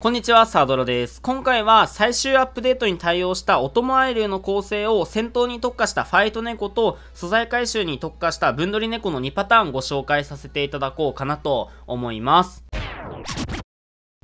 こんにちは、サードロです。今回は最終アップデートに対応したオトモアイルの構成を戦闘に特化したファイト猫と素材回収に特化したブンドリ猫の2パターンご紹介させていただこうかなと思います。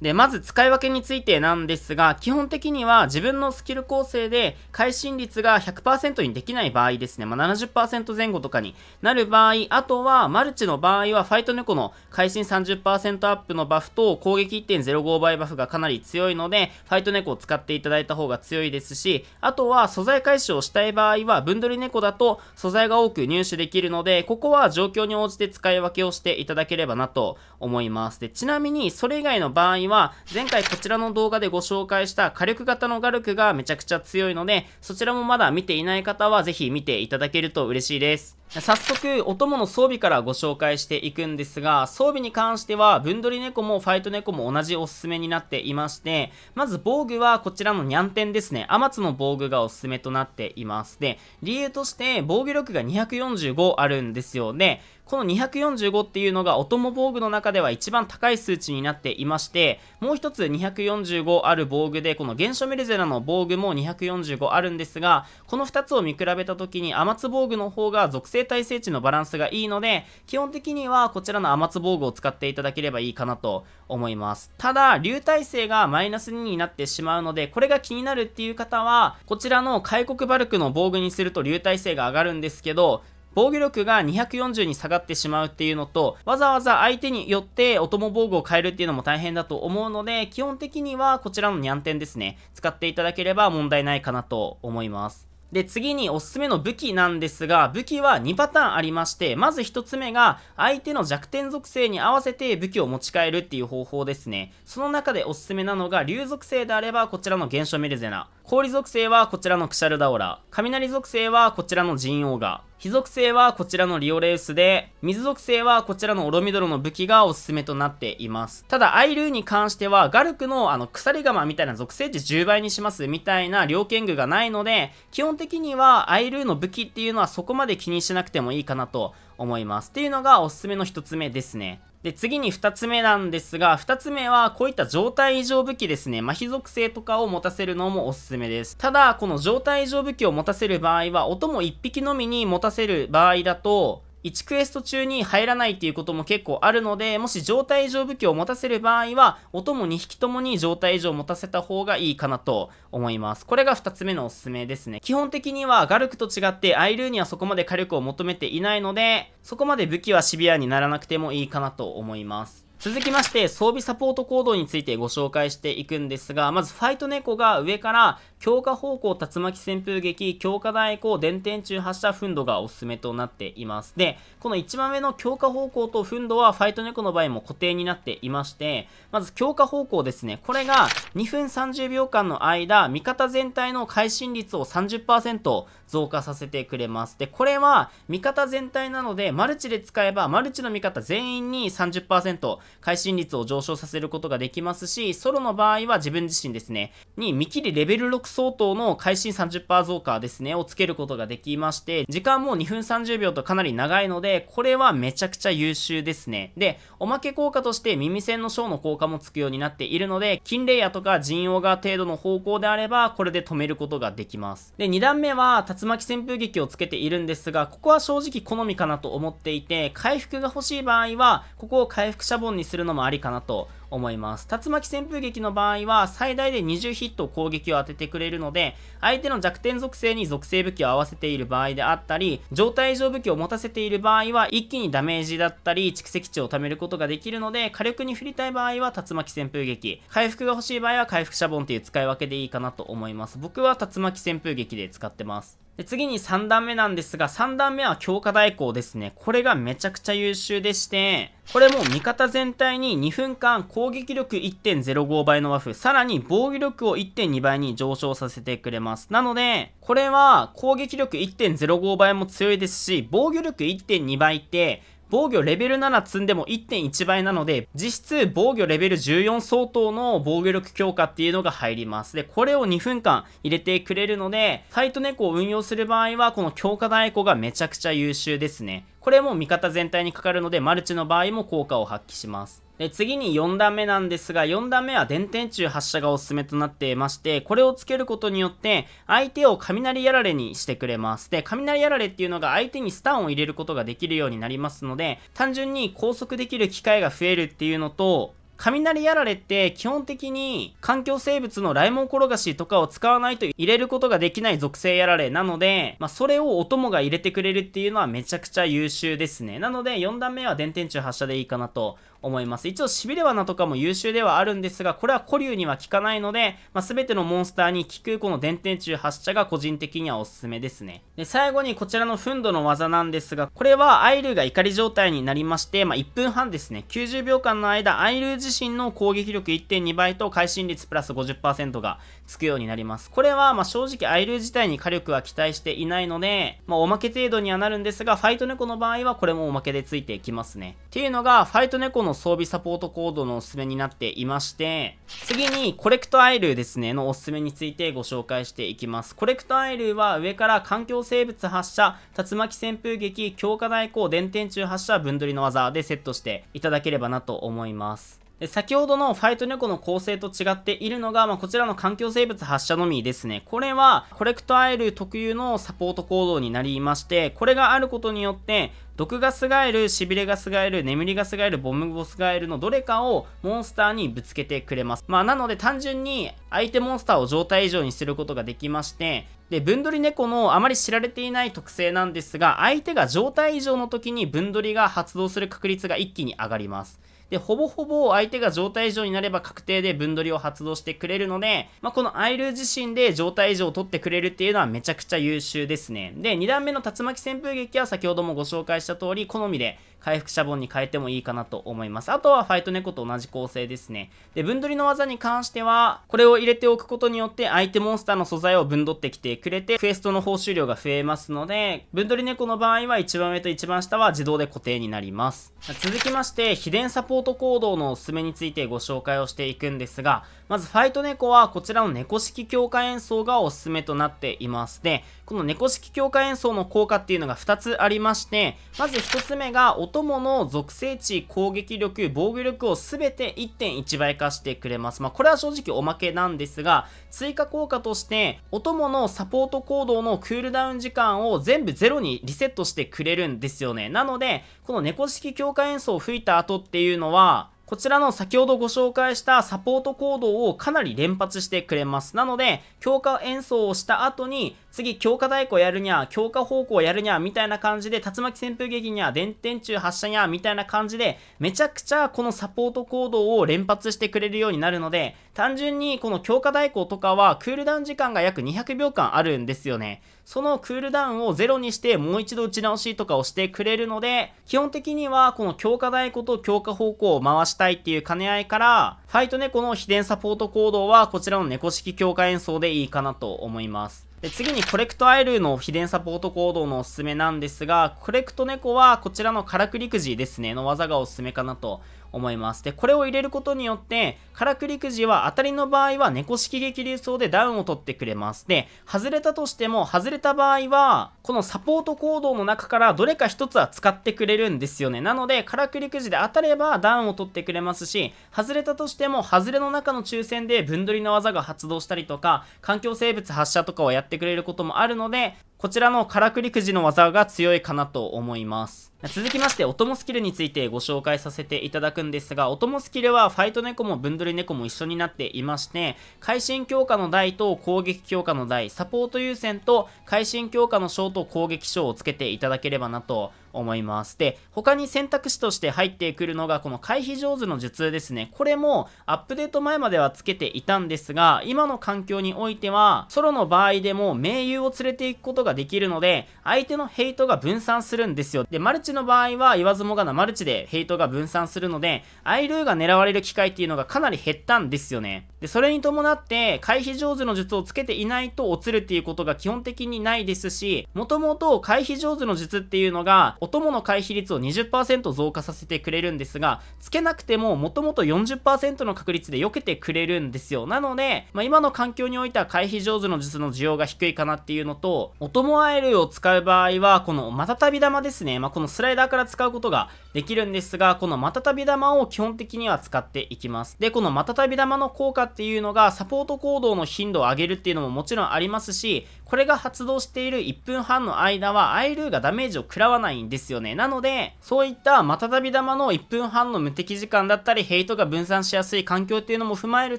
で、まず使い分けについてなんですが、基本的には自分のスキル構成で会心率が100%にできない場合ですね、まあ、70%前後とかになる場合、あとはマルチの場合はファイト猫の会心30%アップのバフと攻撃1.05倍バフがかなり強いので、ファイト猫を使っていただいた方が強いですし、あとは素材回収をしたい場合は、ブンドリ猫だと素材が多く入手できるので、ここは状況に応じて使い分けをしていただければなと思います。で、ちなみにそれ以外の場合位は、前回こちらの動画でご紹介した火力型のガルクがめちゃくちゃ強いので、そちらもまだ見ていない方はぜひ見ていただけると嬉しいです。早速、お供の装備からご紹介していくんですが、装備に関しては、ぶんどり猫もファイト猫も同じおすすめになっていまして、まず防具はこちらのニャンテンですね。アマツの防具がおすすめとなっています。で、理由として防御力が245あるんですよね。この245っていうのがお供防具の中では一番高い数値になっていまして、もう一つ245ある防具で、この原初メルゼラの防具も245あるんですが、この2つを見比べた時に天津防具の方が属性耐性値のバランスがいいので、基本的にはこちらの天津防具を使っていただければいいかなと思います。ただ、流体性がマイナス2になってしまうので、これが気になるっていう方は、こちらの開国バルクの防具にすると流体性が上がるんですけど、防御力が240に下がってしまうっていうのと、わざわざ相手によってお供防具を変えるっていうのも大変だと思うので、基本的にはこちらのニャンテンですね、使っていただければ問題ないかなと思います。で、次におすすめの武器なんですが、武器は2パターンありまして、まず1つ目が、相手の弱点属性に合わせて武器を持ち帰るっていう方法ですね。その中でおすすめなのが、竜属性であれば、こちらの現象メルゼナ。氷属性はこちらのクシャルダオラ、雷属性はこちらのジンオーガ、火属性はこちらのリオレウスで、水属性はこちらのオロミドロの武器がおすすめとなっています。ただ、アイルーに関しては、ガルクのあの、鎖釜みたいな属性値10倍にしますみたいな猟犬具がないので、基本的にはアイルーの武器っていうのはそこまで気にしなくてもいいかなと思います。っていうのがおすすめの一つ目ですね。で、次に2つ目なんですが、2つ目はこういった状態異常武器ですね、麻痺属性とかを持たせるのもおすすめです。ただ、この状態異常武器を持たせる場合は、音も1匹のみに持たせる場合だと、1クエスト中に入らないっていうことも結構あるので、もし状態異常武器を持たせる場合は、音も2匹ともに状態異常を持たせた方がいいかなと思います。これが2つ目のおすすめですね。基本的にはガルクと違ってアイルーにはそこまで火力を求めていないので、そこまで武器はシビアにならなくてもいいかなと思います。続きまして、装備サポート行動についてご紹介していくんですが、まずファイト猫が上から強化方向竜巻旋風撃、強化台光、電天中発射、フンドがおすすめとなっています。で、この1番目の強化方向とフンドはファイト猫の場合も固定になっていまして、まず強化方向ですね。これが2分30秒間の間、味方全体の会心率を30%増加させてくれます。で、これは味方全体なので、マルチで使えば、マルチの味方全員に30%会心率を上昇させることができますし、ソロの場合は自分自身ですね、に見切りレベル6相当の会心30%増加ですね、をつけることができまして、時間も2分30秒とかなり長いので、これはめちゃくちゃ優秀ですね。で、おまけ効果として耳栓の小の効果もつくようになっているので、金ヤーとか陣王が程度の方向であれば、これで止めることができます。で、2段目は竜巻扇風劇をつけているんですが、ここは正直好みかなと思っていて、回復が欲しい場合は、ここを回復シャボンにするのもありかなと思います。竜巻旋風劇の場合は、最大で20ヒット攻撃を当ててくれるので、相手の弱点属性に属性武器を合わせている場合であったり、状態異常武器を持たせている場合は、一気にダメージだったり、蓄積値を貯めることができるので、火力に振りたい場合は竜巻旋風劇、回復が欲しい場合は回復シャボンっていう使い分けでいいかなと思います。僕は竜巻旋風劇で使ってます。で、次に3段目なんですが、3段目は強化代行ですね。これがめちゃくちゃ優秀でして、これも味方全体に2分間攻撃力1.05倍の和フ、さらに防御力を1.2倍に上昇させてくれます。なので、これは攻撃力1.05倍も強いですし、防御力1.2倍って、防御レベル7積んでも1.1倍なので、実質防御レベル14相当の防御力強化っていうのが入ります。で、これを2分間入れてくれるので、サイト猫を運用する場合は、この強化太鼓がめちゃくちゃ優秀ですね。これも味方全体にかかるので、マルチの場合も効果を発揮します。で次に4段目なんですが、4段目は電天柱発射がおすすめとなってまして、これをつけることによって、相手を雷やられにしてくれます。で、雷やられっていうのが相手にスタンを入れることができるようになりますので、単純に拘束できる機会が増えるっていうのと、雷やられって基本的に環境生物のライモン転がしとかを使わないと入れることができない属性やられなので、まあ、それをお供が入れてくれるっていうのはめちゃくちゃ優秀ですね。なので4段目は電天柱発射でいいかなと思います。一応、しびれ罠とかも優秀ではあるんですが、これは古流には効かないので、まあ、全てのモンスターに効くこの電天中発射が個人的にはおすすめですね。で、最後にこちらのフンドの技なんですが、これはアイルーが怒り状態になりまして、まあ、1分半ですね。90秒間の間、アイルー自身の攻撃力1.2倍と会心率プラス50%がつくようになります。これは、ま正直アイルー自体に火力は期待していないので、まあ、おまけ程度にはなるんですが、ファイト猫の場合はこれもおまけでついてきますね。っていうのが、ファイト猫の装備サポートコードのおすすめになっていまして、次にコレクトアイルですね、のおすすめについてご紹介していきます。コレクトアイルは上から環境生物発射、竜巻旋風撃、強化代行、電天中発射、分取りの技でセットしていただければなと思います。で先ほどのファイト猫の構成と違っているのが、まあ、こちらの環境生物発射のみですね。これは、コレクトアイル特有のサポート行動になりまして、これがあることによって、毒ガスガエル、しびれガスガエル、眠りガスガエル、ボムボスガエルのどれかをモンスターにぶつけてくれます。まあ、なので単純に相手モンスターを状態異常にすることができまして、で、分取り猫のあまり知られていない特性なんですが、相手が状態異常の時に分取りが発動する確率が一気に上がります。で、ほぼほぼ相手が状態異常になれば確定で分取りを発動してくれるので、まあ、このアイル自身で状態異常を取ってくれるっていうのはめちゃくちゃ優秀ですね。で、2段目の竜巻旋風劇は先ほどもご紹介した通り、好みで回復シャボンに変えてもいいかなと思います。あとはファイト猫と同じ構成ですね。で、分取りの技に関しては、これを入れておくことによって相手モンスターの素材を分取ってきてくれて、クエストの報酬量が増えますので、分取り猫の場合は一番上と一番下は自動で固定になります。続きまして、秘伝サポポート行動のおすすめについてご紹介をしていくんですが、まずファイト猫はこちらの猫式強化演奏がおすすめとなっています。で、この猫式強化演奏の効果っていうのが2つありまして、まず1つ目がお供の属性値、攻撃力、防御力を全て1.1倍化してくれます。まあ、これは正直おまけなんですが、追加効果としてお供のサポート行動のクールダウン時間を全部0にリセットしてくれるんですよね。なので、この猫式強化演奏を吹いた後っていうののは、こちらの先ほどご紹介したサポート行動をかなり連発してくれます。なので、強化演奏をした後に、次、強化太鼓やるにゃ、強化方向やるにゃ、みたいな感じで、竜巻旋風劇にゃ、電天中発射にゃ、みたいな感じで、めちゃくちゃこのサポート行動を連発してくれるようになるので、単純にこの強化太鼓とかは、クールダウン時間が約200秒間あるんですよね。そのクールダウンをゼロにして、もう一度打ち直しとかをしてくれるので、基本的には、この強化太鼓と強化方向を回したいっていう兼ね合いから、ファイト猫の秘伝サポート行動は、こちらの猫式強化演奏でいいかなと思います。で次にコレクトアイルの秘伝サポート行動のおすすめなんですが、コレクト猫はこちらのカラクリくじですね、の技がおすすめかなと思います。で、これを入れることによって、からくりくじは当たりの場合は猫式激流走でダウンを取ってくれます。で、外れたとしても、外れた場合は、このサポート行動の中からどれか一つは使ってくれるんですよね。なので、からくりくじで当たればダウンを取ってくれますし、外れたとしても、外れの中の抽選で分取りの技が発動したりとか、環境生物発射とかをやってくれることもあるので、こちらのからくりくじの技が強いかなと思います。続きまして、お供スキルについてご紹介させていただくんですが、お供スキルはファイト猫もブンドル猫も一緒になっていまして、会心強化の台と攻撃強化の台、サポート優先と会心強化の章と攻撃章をつけていただければなと思います。で、他に選択肢として入ってくるのが、この回避上手の術ですね。これもアップデート前まではつけていたんですが、今の環境においては、ソロの場合でも盟友を連れていくことができるので、相手のヘイトが分散するんですよ。で、マルチの場合は言わずもがなマルチでヘイトが分散するので、アイルーが狙われる機会っていうのがかなり減ったんですよね。で、それに伴って、回避上手の術をつけていないと落ちるっていうことが基本的にないですし、もともと回避上手の術っていうのが、お供の回避率を20%増加させてくれるんですが、つけなくても、もともと40%の確率で避けてくれるんですよ。なので、まあ、今の環境においては回避上手の術の需要が低いかなっていうのと、お供アイルを使う場合は、このまたたび玉ですね。まあ、このスライダーから使うことができるんですが、このまたたび玉を基本的には使っていきます。で、このまたたび玉の効果っていうのがサポート行動の頻度を上げるっていうのももちろんありますしこれが発動している1分半の間は、アイルーがダメージを食らわないんですよね。なので、そういったまたたび玉の1分半の無敵時間だったり、ヘイトが分散しやすい環境っていうのも踏まえる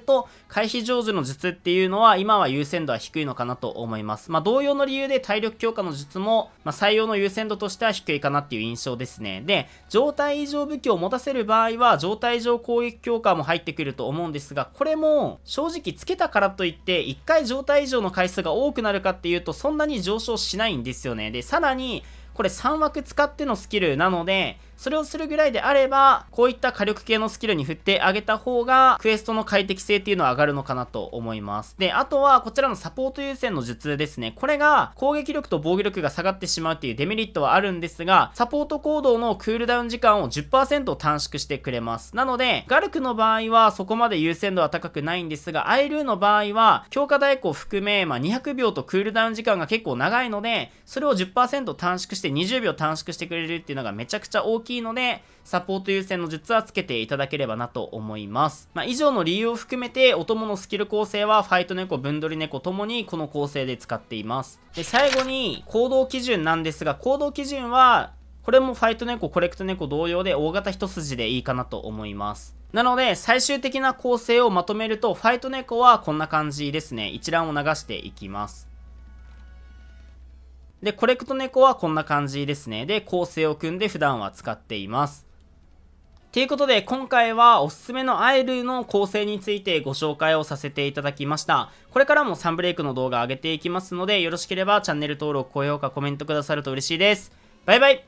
と、回避上手の術っていうのは、今は優先度は低いのかなと思います。まあ、同様の理由で体力強化の術も、まあ、採用の優先度としては低いかなっていう印象ですね。で、状態異常武器を持たせる場合は、状態異常攻撃強化も入ってくると思うんですが、これも、正直つけたからといって、1回状態異常の回数が多くなるかってっていうとそんなに上昇しないんですよね。で、さらに、これ3枠使ってのスキルなので、それをするぐらいであれば、こういった火力系のスキルに振ってあげた方が、クエストの快適性っていうのは上がるのかなと思います。で、あとは、こちらのサポート優先の術ですね。これが、攻撃力と防御力が下がってしまうっていうデメリットはあるんですが、サポート行動のクールダウン時間を10%短縮してくれます。なので、ガルクの場合は、そこまで優先度は高くないんですが、アイルーの場合は、強化代行含め、まあ、200秒とクールダウン時間が結構長いので、それを10%短縮して20秒短縮してくれるっていうのがめちゃくちゃ大きいきいので、サポート優先の術はつけていただければなと思います。まあ、以上の理由を含めて、お供のスキル構成は、ファイト猫、ぶんどり猫ともにこの構成で使っています。で、最後に、行動基準なんですが、行動基準は、これもファイト猫、コレクト猫同様で大型一筋でいいかなと思います。なので、最終的な構成をまとめると、ファイト猫はこんな感じですね。一覧を流していきます。で、コレクト猫はこんな感じですね。で、構成を組んで普段は使っています。ということで、今回はおすすめのアイルの構成についてご紹介をさせていただきました。これからもサンブレイクの動画上げていきますので、よろしければチャンネル登録、高評価、コメントくださると嬉しいです。バイバイ